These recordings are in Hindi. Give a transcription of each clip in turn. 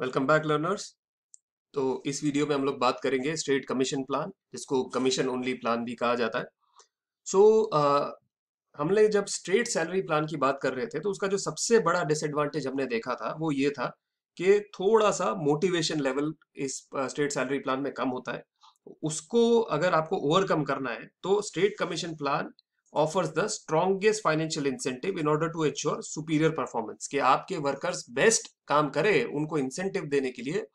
वेलकम बैक लर्नर्स तो इस वीडियो में हम लोग बात करेंगे स्टेट कमीशन प्लान जिसको कमीशन ओनली प्लान भी कहा जाता है सो so, uh, हमने जब स्टेट सैलरी प्लान की बात कर रहे थे तो उसका जो सबसे बड़ा डिसएडवांटेज हमने देखा था वो ये था कि थोड़ा सा मोटिवेशन लेवल इस स्टेट सैलरी प्लान में कम होता है उसको अगर आपको ओवरकम करना है तो straight commission plan offers the strongest financial incentive in order to ensure superior performance कि आपके वर्कर्स बेस्ट काम करे उनको इंसेंटिव देने के लिए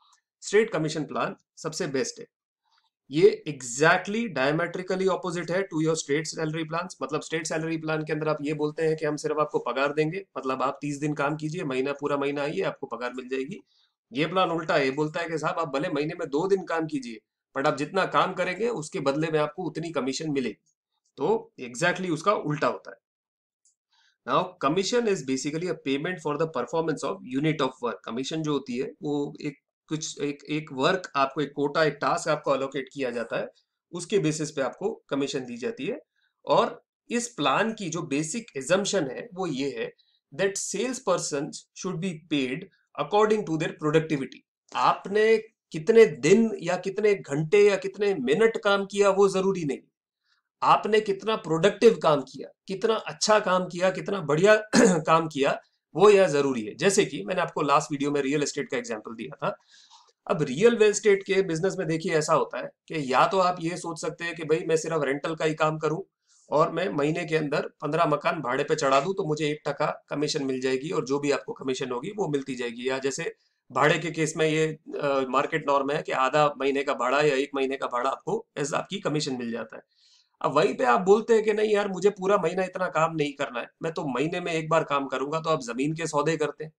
स्टेट कमीशन प्लान सबसे बेस्ट है ये एग्जैक्टली डायमेट्रिकली ऑपोजिट है to your straight salary plan मतलब स्टेट सैलरी प्लान के अंदर आप ये बोलते हैं कि हम सिर्फ आपको पगार देंगे मतलब आप तीस दिन काम कीजिए महीना पूरा महीना आइए आपको पगार मिल जाएगी ये प्लान उल्टा है बोलता है कि साहब आप भले महीने में दो दिन काम कीजिए बट आप जितना काम करेंगे उसके बदले में आपको उतनी कमीशन मिलेगी तो एग्जैक्टली exactly उसका उल्टा होता है now commission is basically a payment for the performance of unit of work commission जो होती है वो एक कुछ एक एक वर्क आपको एक कोटा एक टास्क आपको अलोकेट किया जाता है उसके बेसिस पे आपको कमीशन दी जाती है और इस प्लान की जो बेसिक एजम्पन है वो ये है that sales person should be paid according to their productivity आपने कितने दिन या कितने घंटे या कितने मिनट काम किया वो जरूरी नहीं आपने कितना प्रोडक्टिव काम किया कितना अच्छा काम किया कितना बढ़िया काम किया वो यह जरूरी है जैसे कि मैंने आपको लास्ट वीडियो में रियल एस्टेट का एग्जाम्पल दिया था अब रियल एस्टेट के बिजनेस में देखिए ऐसा होता है कि या तो आप ये सोच सकते हैं कि भाई मैं सिर्फ रेंटल का ही काम करूं और मैं महीने के अंदर पंद्रह मकान भाड़े पे चढ़ा दूं तो मुझे एक टका कमीशन मिल जाएगी और जो भी आपको कमीशन होगी वो मिलती जाएगी या जैसे भाड़े के केस में ये मार्केट नॉर्म है कि आधा महीने का भाड़ा या एक महीने का भाड़ा आपको एज आपकी कमीशन मिल जाता है अब वहीं पे आप बोलते हैं कि नहीं यार मुझे पूरा महीना इतना काम नहीं करना है मैं तो महीने में एक बार काम करूंगा तो आप जमीन के सौदे करते हैं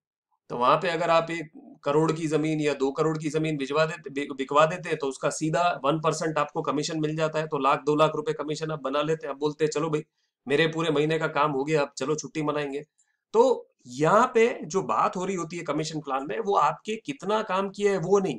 तो वहां पे अगर आप एक करोड़ की जमीन या दो करोड़ की जमीन भिजवा देते बिकवा देते हैं तो उसका सीधा वन परसेंट आपको कमीशन मिल जाता है तो लाख दो लाख रुपए कमीशन आप बना लेते हैं आप बोलते हैं चलो भाई मेरे पूरे महीने का काम हो गया अब चलो छुट्टी मनाएंगे तो यहाँ पे जो बात हो रही होती है कमीशन प्लान में वो आपके कितना काम किया है वो नहीं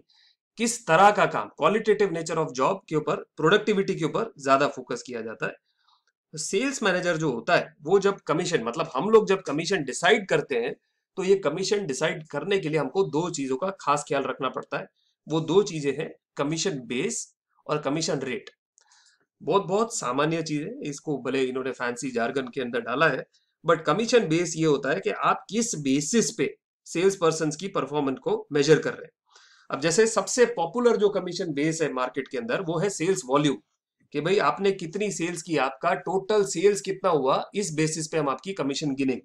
किस तरह का काम क्वालिटेटिव नेचर ऑफ जॉब के ऊपर प्रोडक्टिविटी के ऊपर ज्यादा फोकस किया जाता है सेल्स तो मैनेजर जो होता है वो जब कमीशन मतलब हम लोग जब कमीशन डिसाइड करते हैं तो ये कमीशन डिसाइड करने के लिए हमको दो चीजों का खास ख्याल रखना पड़ता है वो दो चीजें हैं कमीशन बेस और कमीशन रेट बहुत बहुत सामान्य चीज है इसको भले इन्होंने फैंसी जार्गन के अंदर डाला है बट कमीशन बेस ये होता है कि आप किस बेसिस पे सेल्स पर्सन की परफॉर्मेंस को मेजर कर रहे हैं अब जैसे सबसे पॉपुलर जो कमीशन बेस है मार्केट के अंदर वो है सेल्स वॉल्यूम कि भाई आपने कितनी सेल्स की आपका टोटल सेल्स कितना हुआ इस बेसिस पे हम आपकी कमीशन गिनेंगे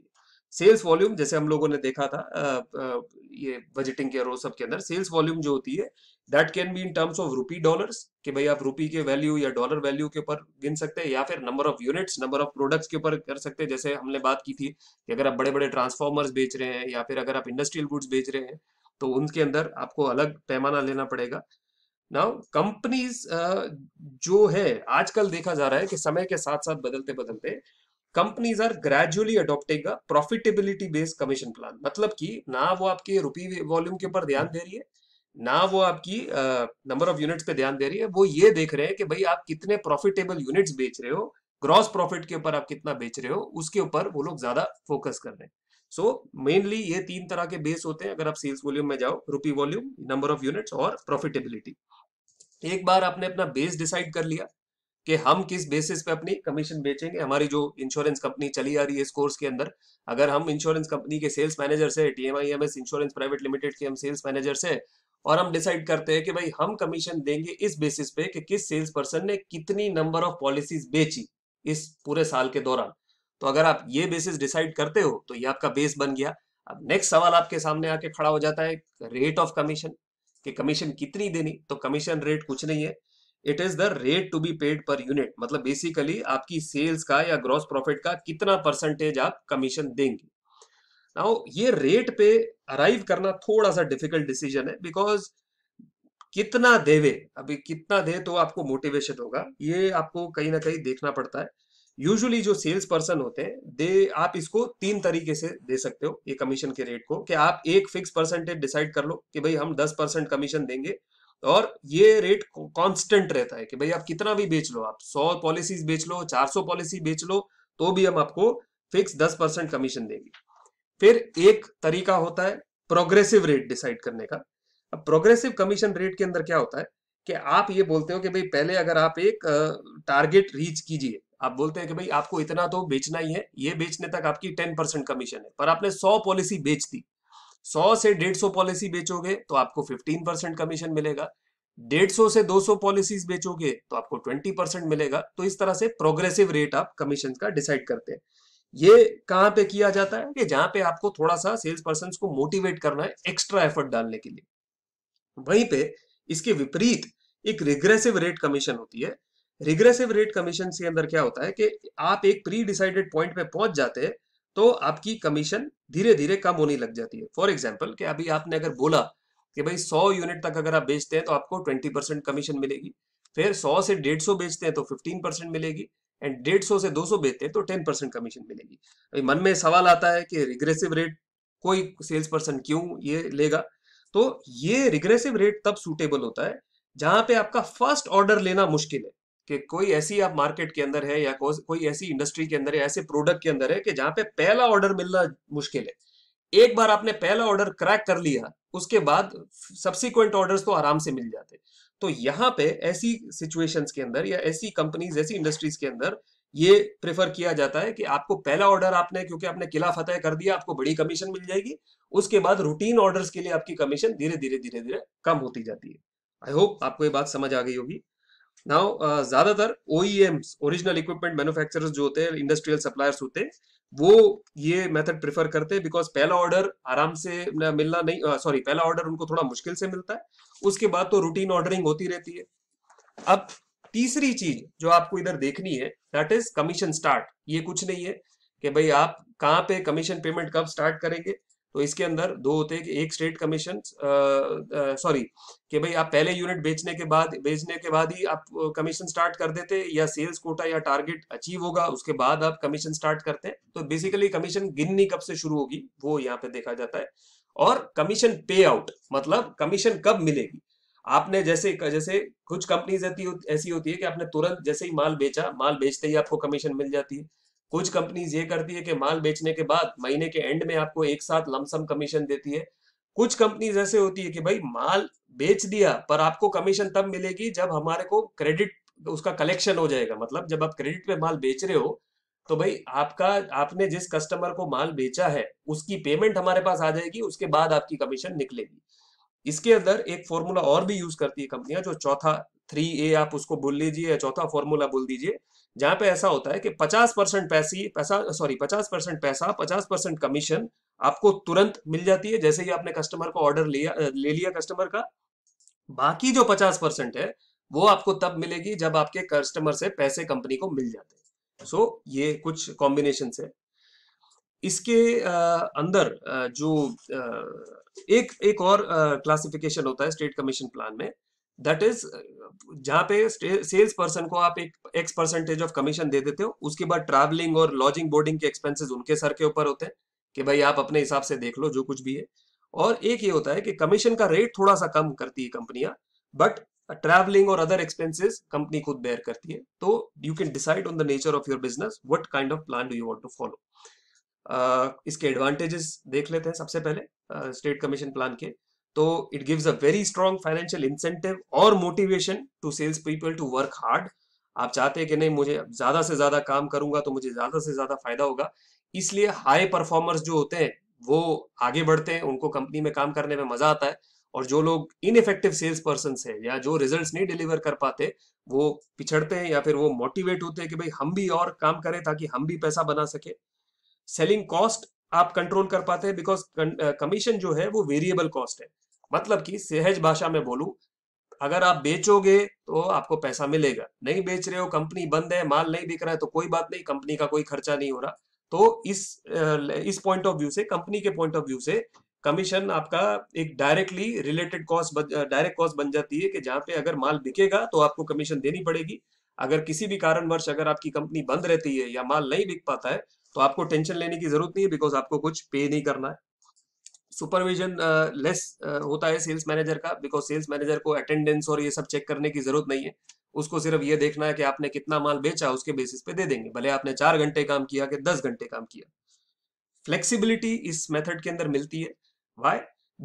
सेल्स वॉल्यूम जैसे हम लोगों ने देखा था आ, आ, ये बजटिंग के सब के अंदर सेल्स वॉल्यूम जो होती है that can be in terms of rupee dollars कि भाई आप रुपी के वैल्यू या डॉलर वैल्यू के ऊपर गिन सकते हैं या फिर number of units number of products के ऊपर कर सकते हैं जैसे हमने बात की थी कि अगर आप बड़े बड़े ट्रांसफॉर्मर्स बेच रहे हैं या फिर अगर आप इंडस्ट्रियल गुड्स बेच रहे हैं तो उनके अंदर आपको अलग पैमाना लेना पड़ेगा नाउ कंपनीज जो है आजकल देखा जा रहा है कि समय के साथ साथ बदलते बदलते companies are gradually adopting profitability based commission plan मतलब कि ना वो आपके रुपी वॉल्यूम के ऊपर ध्यान दे रही है ना वो आपकी नंबर ऑफ यूनिट्स पे ध्यान दे रही है वो ये देख रहे हैं कि भाई आप कितने प्रॉफिटेबल यूनिट्स बेच रहे हो ग्रॉस प्रॉफिट के ऊपर आप कितना बेच रहे हो उसके ऊपर वो लोग ज्यादा फोकस कर रहे हैं सो so, मेनली ये तीन तरह के बेस होते हैं अगर आप सेल्स वॉल्यूम में जाओ rupee volume number of units और प्रॉफिटेबिलिटी एक बार आपने अपना बेस डिसाइड कर लिया कि हम किस बेसिस पे अपनी कमीशन बेचेंगे हमारी जो इंश्योरेंस कंपनी चली आ रही है इस कोर्स के अंदर अगर हम इंश्योरेंस कंपनी के सेल्स मैनेजर से TMIMS M S insurance private limited के हम सेल्स मैनेजर से और हम डिसाइड करते हैं कि भाई हम कमीशन देंगे इस बेसिस पे कि किस सेल्स पर्सन ने कितनी नंबर ऑफ पॉलिसीज बेची इस पूरे साल के दौरान तो अगर आप ये बेसिस डिसाइड करते हो तो ये आपका बेस बन गया अब नेक्स्ट सवाल आपके सामने आके खड़ा हो जाता है रेट ऑफ कमीशन कि कमीशन कितनी देनी तो कमीशन रेट कुछ नहीं है it is the rate to be paid per unit मतलब बेसिकली आपकी सेल्स का या ग्रॉस प्रॉफिट का कितना परसेंटेज आप कमीशन देंगे नाउ ये रेट पे अराइव करना थोड़ा सा डिफिकल्ट डिसीजन है बिकॉज कितना देवे अभी कितना दे तो आपको मोटिवेशन होगा ये आपको कहीं ना कहीं देखना पड़ता है यूजुअली जो सेल्स पर्सन होते हैं दे आप इसको तीन तरीके से दे सकते हो ये कमीशन के रेट को कि आप एक फिक्स परसेंटेज डिसाइड कर लो कि भाई हम दस परसेंट कमीशन देंगे और ये रेट कांस्टेंट रहता है कि भाई आप कितना भी बेच लो आप सौ पॉलिसीज बेच लो चार सौ पॉलिसी बेच लो तो भी हम आपको फिक्स दस परसेंट कमीशन देंगे फिर एक तरीका होता है प्रोग्रेसिव रेट डिसाइड करने का अब प्रोग्रेसिव कमीशन रेट के अंदर क्या होता है कि आप ये बोलते हो कि भाई पहले अगर आप एक टारगेट रीच कीजिए आप बोलते हैं कि भाई आपको इतना तो बेचना ही है ये बेचने तक आपकी टेन परसेंट कमीशन है पर आपने सौ पॉलिसी बेच दी सौ से डेढ़ सौ पॉलिसी बेचोगे तो आपको फिफ्टीन परसेंट कमीशन मिलेगा डेढ़ सौ से दो सौ पॉलिसीज बेचोगे तो आपको ट्वेंटी परसेंट मिलेगा तो इस तरह से प्रोग्रेसिव रेट आप कमीशन का डिसाइड करते हैं ये कहाँ पे किया जाता है कि जहां पे आपको थोड़ा सा सेल्स पर्सन को मोटिवेट करना है एक्स्ट्रा एफर्ट डालने के लिए वहीं पे इसके विपरीत एक रिग्रेसिव रेट कमीशन होती है रिग्रेसिव रेट कमीशन के अंदर क्या होता है कि आप एक प्री डिसाइडेड पॉइंट पे पहुंच जाते हैं तो आपकी कमीशन धीरे धीरे कम होने लग जाती है फॉर एग्जाम्पल कि अभी आपने अगर बोला कि भाई 100 यूनिट तक अगर आप बेचते हैं तो आपको 20 परसेंट कमीशन मिलेगी फिर 100 से 150 बेचते हैं तो 15 परसेंट मिलेगी एंड सौ से 200 बेचते हैं तो 10 परसेंट कमीशन मिलेगी अभी मन में सवाल आता है कि रिग्रेसिव रेट कोई सेल्स पर्सन क्यों ये लेगा तो ये रिग्रेसिव रेट तब सूटेबल होता है जहां पे आपका फर्स्ट ऑर्डर लेना मुश्किल है कि कोई ऐसी आप मार्केट के अंदर है या कोई ऐसी इंडस्ट्री के अंदर है ऐसे प्रोडक्ट के अंदर है कि जहां पे पहला ऑर्डर मिलना मुश्किल है एक बार आपने पहला ऑर्डर क्रैक कर लिया उसके बाद सब्सिक्वेंट ऑर्डर्स तो आराम से मिल जाते तो यहाँ पे ऐसी सिचुएशंस के अंदर या ऐसी कंपनीज ऐसी इंडस्ट्रीज के अंदर ये प्रेफर किया जाता है कि आपको पहला ऑर्डर आपने क्योंकि आपने किला फतेह कर दिया आपको बड़ी कमीशन मिल जाएगी उसके बाद रूटीन ऑर्डर्स के लिए आपकी कमीशन धीरे धीरे धीरे धीरे कम होती जाती है आई होप आपको ये बात समझ आ गई होगी नाउ uh, ज्यादातर ओ ओरिजिनल इक्विपमेंट मैन्युफैक्चरर्स जो होते हैं इंडस्ट्रियल सप्लायर्स होते हैं वो ये मेथड प्रिफर करते हैं बिकॉज पहला ऑर्डर आराम से मिलना नहीं सॉरी uh, पहला ऑर्डर उनको थोड़ा मुश्किल से मिलता है उसके बाद तो रूटीन ऑर्डरिंग होती रहती है अब तीसरी चीज जो आपको इधर देखनी है दैट इज कमीशन स्टार्ट ये कुछ नहीं है कि भाई आप कहाँ पे कमीशन पेमेंट कब स्टार्ट करेंगे तो इसके अंदर दो होते हैं कि एक स्टेट कमीशन सॉरी कि भाई आप पहले यूनिट बेचने के बाद बेचने के बाद ही आप कमीशन स्टार्ट कर देते या सेल्स कोटा या टारगेट अचीव होगा उसके बाद आप कमीशन स्टार्ट करते हैं तो बेसिकली कमीशन गिननी कब से शुरू होगी वो यहाँ पे देखा जाता है और कमीशन पे आउट मतलब कमीशन कब मिलेगी आपने जैसे जैसे कुछ कंपनीज ऐसी होती है कि आपने तुरंत जैसे ही माल बेचा माल बेचते ही आपको कमीशन मिल जाती है कुछ कंपनीज ये करती है कि माल बेचने के बाद महीने के एंड में आपको एक साथ लमसम कमीशन देती है कुछ कंपनीज ऐसे होती है कि भाई माल बेच दिया पर आपको कमीशन तब मिलेगी जब हमारे को क्रेडिट उसका कलेक्शन हो जाएगा मतलब जब आप क्रेडिट पे माल बेच रहे हो तो भाई आपका आपने जिस कस्टमर को माल बेचा है उसकी पेमेंट हमारे पास आ जाएगी उसके बाद आपकी कमीशन निकलेगी इसके अंदर एक फॉर्मूला और भी यूज करती है कंपनियां जो चौथा थ्री ए आप उसको बोल लीजिए या चौथा फॉर्मूला बोल दीजिए जहां पे ऐसा होता है कि 50 परसेंट पैसी पैसा सॉरी 50 परसेंट पैसा 50 परसेंट कमीशन आपको तुरंत मिल जाती है जैसे ही आपने कस्टमर को ऑर्डर लिया ले लिया कस्टमर का बाकी जो 50 परसेंट है वो आपको तब मिलेगी जब आपके कस्टमर से पैसे कंपनी को मिल जाते हैं सो so, ये कुछ कॉम्बिनेशन है इसके अंदर जो एक एक और क्लासिफिकेशन होता है स्टेट कमीशन प्लान में दैट इज जहां पे सेल्स पर्सन को आप एक एक्स परसेंटेज ऑफ कमीशन दे देते हो उसके बाद ट्रैवलिंग और लॉजिंग बोर्डिंग के एक्सपेंसेस उनके सर के ऊपर होते हैं कि भाई आप अपने हिसाब से देख लो जो कुछ भी है और एक ये होता है कि कमीशन का रेट थोड़ा सा कम करती है कंपनियां बट ट्रैवलिंग और अदर एक्सपेंसेस कंपनी खुद बेयर करती है तो you can decide on the nature of your business what kind of plan do you want to follow इसके एडवांटेजेस देख लेते हैं सबसे पहले स्टेट कमीशन प्लान के तो it gives a very strong financial incentive और motivation to sales people to work hard आप चाहते हैं कि नहीं मुझे ज्यादा से ज्यादा काम करूंगा तो मुझे ज्यादा से ज्यादा फायदा होगा इसलिए हाई परफॉर्मर्स जो होते हैं वो आगे बढ़ते हैं उनको कंपनी में काम करने में मजा आता है और जो लोग इफेक्टिव सेल्स पर्सन है या जो रिजल्ट नहीं डिलीवर कर पाते वो पिछड़ते हैं या फिर वो मोटिवेट होते हैं कि भाई हम भी और काम करें ताकि हम भी पैसा बना सके सेलिंग कॉस्ट आप कंट्रोल कर पाते हैं बिकॉज कमीशन uh, जो है वो वेरिएबल कॉस्ट है मतलब कि सहज भाषा में बोलूं अगर आप बेचोगे तो आपको पैसा मिलेगा नहीं बेच रहे हो कंपनी बंद है माल नहीं बिक रहा है तो कोई बात नहीं कंपनी का कोई खर्चा नहीं हो रहा तो इस इस पॉइंट ऑफ व्यू से कंपनी के पॉइंट ऑफ व्यू से कमीशन आपका एक directly related cost direct cost बन जाती है कि जहां पे अगर माल बिकेगा तो आपको कमीशन देनी पड़ेगी अगर किसी भी कारणवश अगर आपकी कंपनी बंद रहती है या माल नहीं बिक पाता है तो आपको टेंशन लेने की जरूरत नहीं है बिकॉज आपको कुछ पे नहीं करना है सुपरविजन लेस uh, uh, होता है सेल्स मैनेजर का बिकॉज सेल्स मैनेजर को अटेंडेंस और ये सब चेक करने की जरूरत नहीं है उसको सिर्फ ये देखना है कि आपने कितना माल बेचा उसके बेसिस पे दे देंगे भले आपने चार घंटे काम किया कि दस घंटे काम किया फ्लेक्सिबिलिटी इस मेथड के अंदर मिलती है वाई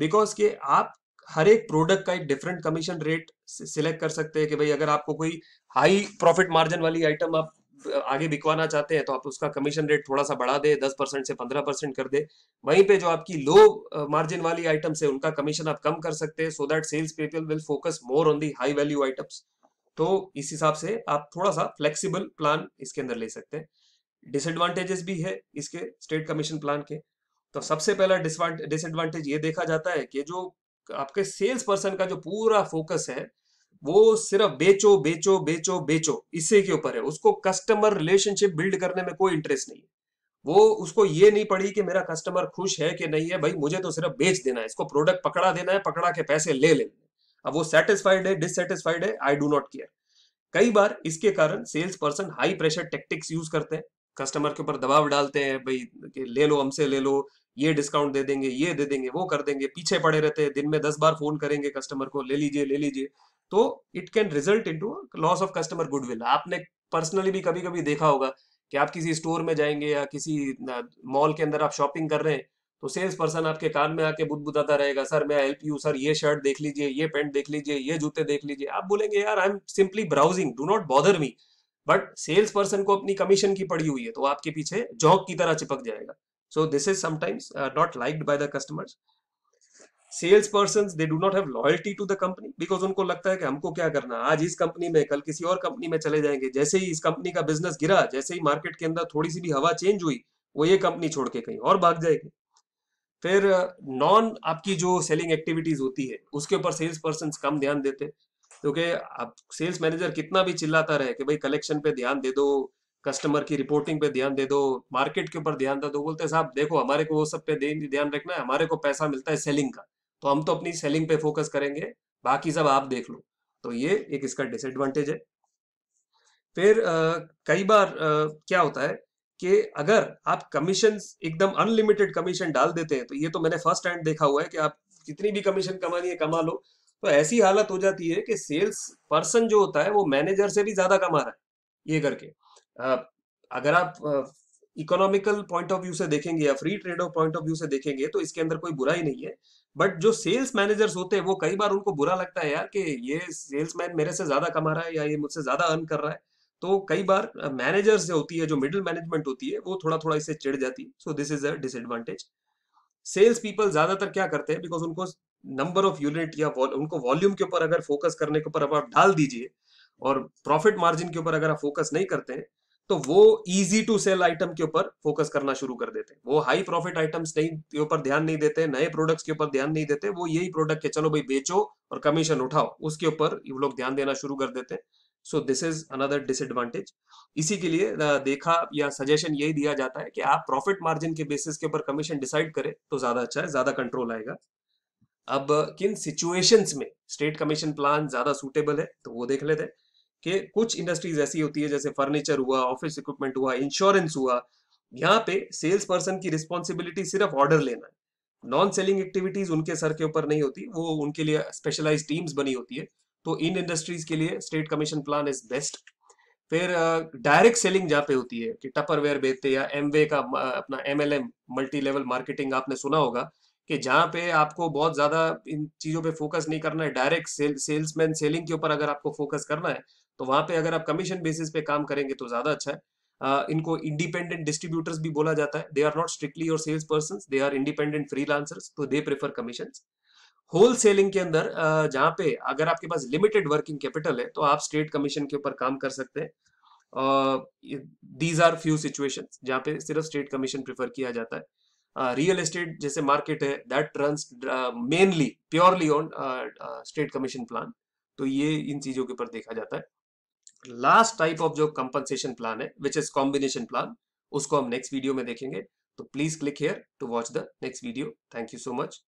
बिकॉज के आप हर एक प्रोडक्ट का एक डिफरेंट कमीशन रेट सिलेक्ट कर सकते हैं कि भाई अगर आपको कोई हाई प्रॉफिट मार्जिन वाली आइटम आप आगे बिकवाना चाहते हैं तो आप उसका कमीशन रेट थोड़ा सा बढ़ा दे दस परसेंट से पंद्रह परसेंट कर दे वहीं पे जो आपकी लो मार्जिन वाली आइटम्स है उनका कमीशन आप कम कर सकते हैं so that sales people will focus more on the high value items तो इस हिसाब से आप थोड़ा सा फ्लेक्सिबल प्लान इसके अंदर ले सकते हैं डिसएडवांटेजेस भी है इसके स्टेट कमीशन प्लान के तो सबसे पहला डिसएडवांटेज ये देखा जाता है कि जो आपके सेल्स पर्सन का जो पूरा फोकस है वो सिर्फ बेचो बेचो बेचो बेचो इसी के ऊपर है उसको कस्टमर रिलेशनशिप बिल्ड करने में कोई इंटरेस्ट नहीं है वो उसको ये नहीं पड़ी कि मेरा कस्टमर खुश है कि नहीं है भाई मुझे तो सिर्फ बेच देना है इसको प्रोडक्ट पकड़ा देना है पकड़ा के पैसे ले लेने अब वो सेटिस्फाइड है डिससेटिस्फाइड है आई डू नॉट केयर कई बार इसके कारण sales person high pressure tactics use करते हैं कस्टमर के ऊपर दबाव डालते हैं भाई कि ले लो हमसे ले लो ये डिस्काउंट दे देंगे ये दे देंगे वो कर देंगे पीछे पड़े रहते हैं दिन में दस बार फोन करेंगे कस्टमर को ले लीजिए ले लीजिए तो it can result in to loss of customer goodwill आपने पर्सनली भी कभी कभी देखा होगा कि आप किसी स्टोर में जाएंगे या किसी मॉल के अंदर आप शॉपिंग कर रहे हैं तो सेल्स पर्सन आपके कान में आके बुदबुदाता रहेगा सर मैं हेल्प यू सर ये शर्ट देख लीजिए ये पेंट देख लीजिए ये जूते देख लीजिए आप बोलेंगे यार I am simply browsing do not bother me but sales person को अपनी कमीशन की पड़ी हुई है तो आपके पीछे जॉक की तरह चिपक जाएगा so this is sometimes not liked by the customers sales person they do not have loyalty to the company because उनको लगता है कि हमको क्या करना आज इस कंपनी में कल किसी और कंपनी में चले जाएंगे जैसे ही इस कंपनी का बिजनेस गिरा जैसे ही मार्केट के अंदर थोड़ी सी भी हवा चेंज हुई वो ये कंपनी छोड़ के कहीं और भाग जाएगी फिर नॉन आपकी जो सेलिंग एक्टिविटीज होती है उसके ऊपर सेल्स पर्सन कम ध्यान देते क्योंकि आप सेल्स मैनेजर कितना भी चिल्लाता रहे कि भाई कलेक्शन पे ध्यान दे दो कस्टमर की रिपोर्टिंग पे ध्यान दे दो मार्केट के ऊपर ध्यान दे दो बोलते साहब देखो हमारे को वो सब पे ध्यान रखना है हमारे को पैसा मिलता है सेलिंग का तो हम तो अपनी सेलिंग पे फोकस करेंगे बाकी सब आप देख लो तो ये एक इसका डिसएडवांटेज है फिर आ, कई बार आ, क्या होता है कि अगर आप कमीशन एकदम अनलिमिटेड कमीशन डाल देते हैं तो ये तो मैंने फर्स्ट हैंड देखा हुआ है कि आप कितनी भी कमीशन कमानी है कमा लो तो ऐसी हालत हो जाती है कि सेल्स पर्सन जो होता है वो मैनेजर से भी ज्यादा कमा रहा है ये करके आ, अगर आप इकोनॉमिकल पॉइंट ऑफ व्यू से देखेंगे या free trade of point of view से देखेंगे तो इसके अंदर कोई बुराई नहीं है बट जो सेल्स मैनेजर्स होते हैं वो कई बार उनको बुरा लगता है यार कि ये सेल्समैन मेरे से ज्यादा कमा रहा है या ये मुझसे ज्यादा अर्न कर रहा है तो कई बार मैनेजर्स जो होती है जो मिडिल मैनेजमेंट होती है वो थोड़ा थोड़ा इससे चिड़ जाती है so this is a disadvantage sales people ज्यादातर क्या करते हैं बिकॉज उनको नंबर ऑफ यूनिट या उनको वॉल्यूम के ऊपर अगर फोकस करने के ऊपर अब आप डाल दीजिए और प्रॉफिट मार्जिन के ऊपर अगर आप फोकस नहीं करते हैं तो वो इजी टू सेल आइटम के ऊपर फोकस करना शुरू कर देते हैं वो हाई प्रॉफिट आइटम्स नहीं के ऊपर ध्यान नहीं देते नए प्रोडक्ट्स के ऊपर ध्यान नहीं देते वो यही प्रोडक्ट के चलो भाई बेचो और कमीशन उठाओ उसके ऊपर ये लोग ध्यान देना शुरू कर देते हैं so this is another disadvantage इसी के लिए देखा या सजेशन यही दिया जाता है कि आप प्रॉफिट मार्जिन के बेसिस के ऊपर कमीशन डिसाइड करें तो ज्यादा अच्छा है ज्यादा कंट्रोल आएगा अब किन सिचुएशंस में स्टेट कमीशन प्लान ज्यादा सूटेबल है तो वो देख लेते हैं कि कुछ इंडस्ट्रीज ऐसी होती है जैसे फर्नीचर हुआ ऑफिस इक्विपमेंट हुआ इंश्योरेंस हुआ यहाँ पे सेल्स पर्सन की रिस्पॉन्सिबिलिटी सिर्फ ऑर्डर लेना है नॉन सेलिंग एक्टिविटीज उनके सर के ऊपर नहीं होती वो उनके लिए स्पेशलाइज टीम्स बनी होती है तो इन इंडस्ट्रीज के लिए state commission plan is best फिर डायरेक्ट सेलिंग जहाँ पे होती है कि टपरवेयर बेचते या एमवे का अपना एमएलएम मल्टी लेवल मार्केटिंग आपने सुना होगा कि जहाँ पे आपको बहुत ज्यादा इन चीजों पे फोकस नहीं करना है डायरेक्ट सेल सेल्समैन सेलिंग के ऊपर अगर आपको फोकस करना है तो वहां पे अगर आप कमीशन बेसिस पे काम करेंगे तो ज्यादा अच्छा है uh, इनको इंडिपेंडेंट डिस्ट्रीब्यूटर्स भी बोला जाता है they are not strictly your sales person they are independent free तो they prefer commission whole selling के अंदर uh, जहां पे अगर आपके पास लिमिटेड वर्किंग कैपिटल है तो आप स्टेट कमीशन के ऊपर काम कर सकते हैं दीज आर फ्यू सिचुएशन जहाँ पे सिर्फ स्टेट कमीशन प्रेफर किया जाता है रियल uh, एस्टेट जैसे मार्केट है that run mainly purely on state commission plan तो ये इन चीजों के ऊपर देखा जाता है लास्ट टाइप ऑफ जो कंपनसेशन प्लान है विच इज कॉम्बिनेशन प्लान उसको हम नेक्स्ट वीडियो में देखेंगे तो please click here to watch the next video thank you so much